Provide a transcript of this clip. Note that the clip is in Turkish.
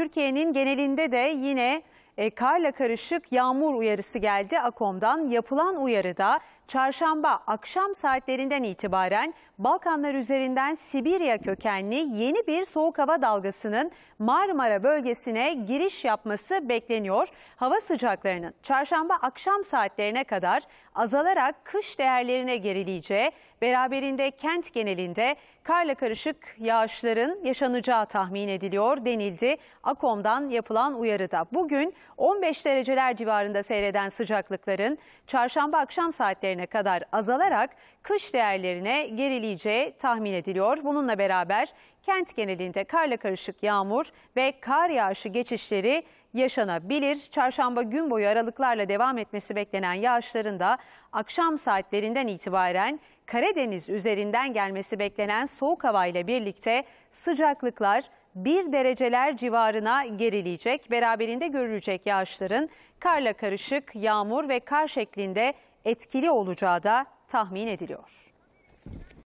Türkiye'nin genelinde de yine e, karla karışık yağmur uyarısı geldi AKOM'dan. Yapılan uyarıda çarşamba akşam saatlerinden itibaren Balkanlar üzerinden Sibirya kökenli yeni bir soğuk hava dalgasının Marmara bölgesine giriş yapması bekleniyor. Hava sıcaklarının çarşamba akşam saatlerine kadar azalarak kış değerlerine gerileyeceği, beraberinde kent genelinde karla karışık yağışların yaşanacağı tahmin ediliyor denildi. AKOM'dan yapılan uyarıda. Bugün 15 dereceler civarında seyreden sıcaklıkların çarşamba akşam saatlerine kadar azalarak kış değerlerine gerileceği tahmin ediliyor. Bununla beraber kent genelinde karla karışık yağmur ve kar yağışı geçişleri yaşanabilir. Çarşamba gün boyu aralıklarla devam etmesi beklenen yağışların da akşam saatlerinden itibaren Karadeniz üzerinden gelmesi beklenen soğuk hava ile birlikte sıcaklıklar 1 dereceler civarına gerileyecek. Beraberinde görülecek yağışların karla karışık yağmur ve kar şeklinde etkili olacağı da tahmin ediliyor.